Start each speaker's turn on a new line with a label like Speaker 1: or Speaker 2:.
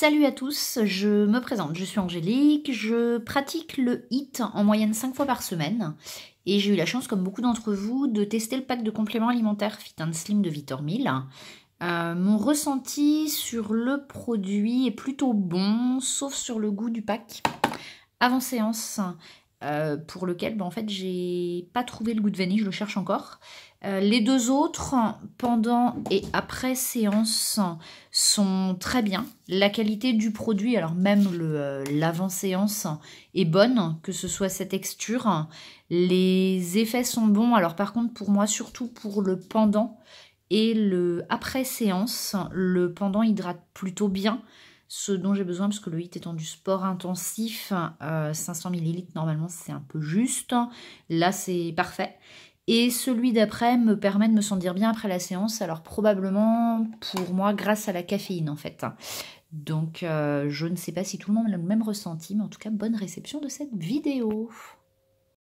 Speaker 1: Salut à tous, je me présente, je suis Angélique, je pratique le HIT en moyenne 5 fois par semaine et j'ai eu la chance, comme beaucoup d'entre vous, de tester le pack de compléments alimentaires Fit and Slim de Victor Euh, mon ressenti sur le produit est plutôt bon, sauf sur le goût du pack. Avant séance, euh, pour lequel ben, en fait j'ai pas trouvé le goût de vanille, je le cherche encore. Euh, les deux autres, pendant et après séance, sont très bien. La qualité du produit, alors même euh, l'avant-séance, est bonne, que ce soit sa texture. Les effets sont bons, alors par contre pour moi, surtout pour le pendant et le après-séance, le pendant hydrate plutôt bien ce dont j'ai besoin, parce que le hit étant du sport intensif, 500 euh, ml normalement c'est un peu juste, là c'est parfait. Et celui d'après me permet de me sentir bien après la séance, alors probablement pour moi grâce à la caféine en fait. Donc euh, je ne sais pas si tout le monde a le même ressenti, mais en tout cas bonne réception de cette vidéo.